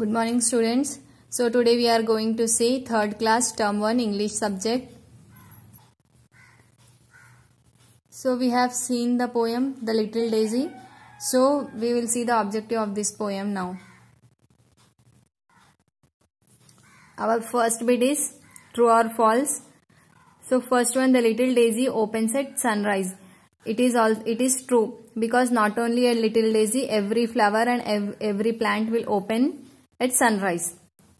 Good morning students. So today we are going to see third class term 1 English subject. So we have seen the poem The Little Daisy. So we will see the objective of this poem now. Our first bit is true or false. So first one the little daisy opens at sunrise. It is all it is true because not only a little daisy every flower and ev every plant will open at sunrise.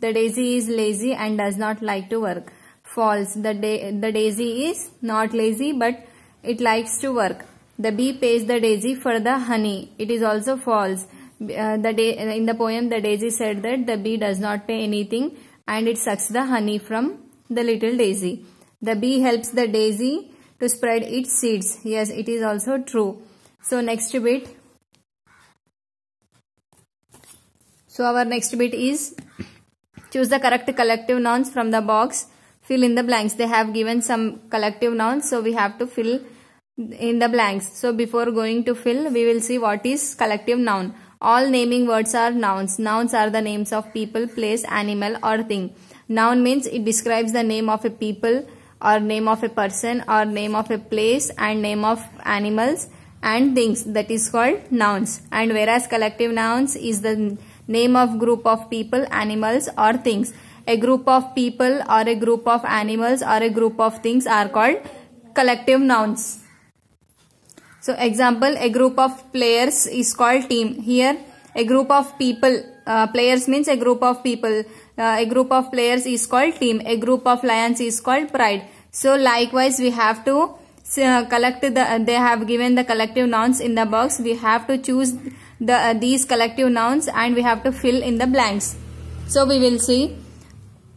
The daisy is lazy and does not like to work. False. The, da the daisy is not lazy but it likes to work. The bee pays the daisy for the honey. It is also false. Uh, the day in the poem the daisy said that the bee does not pay anything and it sucks the honey from the little daisy. The bee helps the daisy to spread its seeds. Yes, it is also true. So next bit So our next bit is choose the correct collective nouns from the box. Fill in the blanks. They have given some collective nouns. So we have to fill in the blanks. So before going to fill, we will see what is collective noun. All naming words are nouns. Nouns are the names of people, place, animal or thing. Noun means it describes the name of a people or name of a person or name of a place and name of animals and things that is called nouns. And whereas collective nouns is the Name of group of people, animals or things. A group of people or a group of animals or a group of things are called collective nouns. So example, a group of players is called team. Here, a group of people, uh, players means a group of people. Uh, a group of players is called team. A group of lions is called pride. So likewise, we have to uh, collect the, they have given the collective nouns in the box. We have to choose the uh, these collective nouns and we have to fill in the blanks. So we will see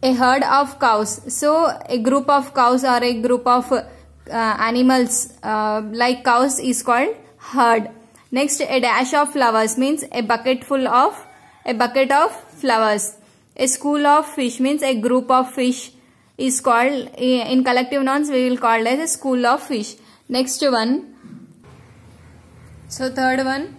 a herd of cows. So a group of cows or a group of uh, animals uh, like cows is called herd. Next a dash of flowers means a bucket full of a bucket of flowers. A school of fish means a group of fish is called eh, in collective nouns we will call as a school of fish. Next one. So third one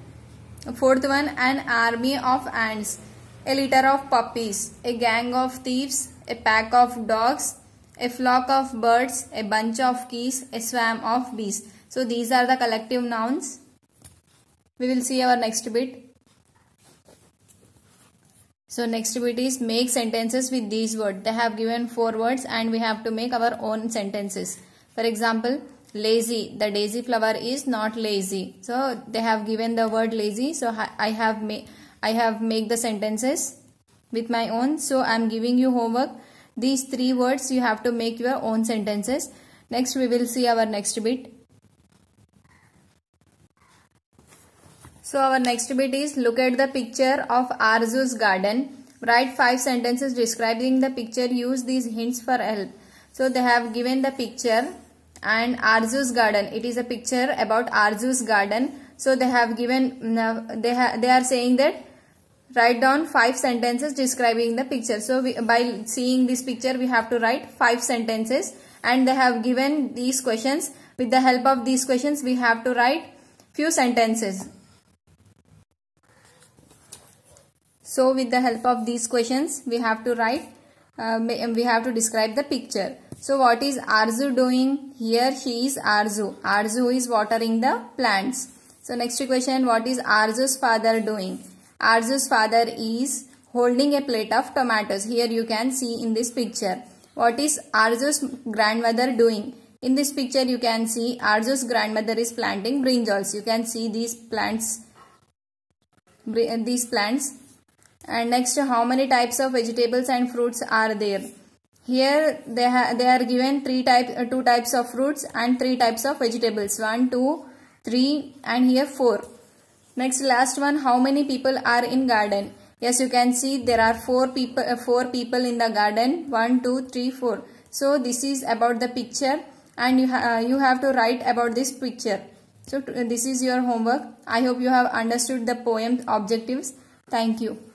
Fourth one, an army of ants, a litter of puppies, a gang of thieves, a pack of dogs, a flock of birds, a bunch of keys, a swarm of bees. So these are the collective nouns. We will see our next bit. So next bit is make sentences with these words. They have given four words and we have to make our own sentences. For example, lazy the daisy flower is not lazy so they have given the word lazy so i have made i have made the sentences with my own so i am giving you homework these three words you have to make your own sentences next we will see our next bit so our next bit is look at the picture of arzu's garden write five sentences describing the picture use these hints for help so they have given the picture and Arzu's garden. It is a picture about Arzu's garden. So they have given, they, ha they are saying that write down five sentences describing the picture. So we, by seeing this picture, we have to write five sentences and they have given these questions. With the help of these questions, we have to write few sentences. So with the help of these questions, we have to write, uh, we have to describe the picture. So what is Arzu doing? Here he is Arzu. Arzu is watering the plants. So next question, what is Arzu's father doing? Arzu's father is holding a plate of tomatoes. Here you can see in this picture. What is Arzu's grandmother doing? In this picture you can see Arzu's grandmother is planting brinjals. You can see these plants. These plants. And next, how many types of vegetables and fruits are there? Here they, they are given three type, uh, two types of fruits and three types of vegetables. One, two, three and here four. Next last one, how many people are in garden? Yes, you can see there are four people, uh, four people in the garden. One, two, three, four. So this is about the picture and you, ha uh, you have to write about this picture. So uh, this is your homework. I hope you have understood the poem objectives. Thank you.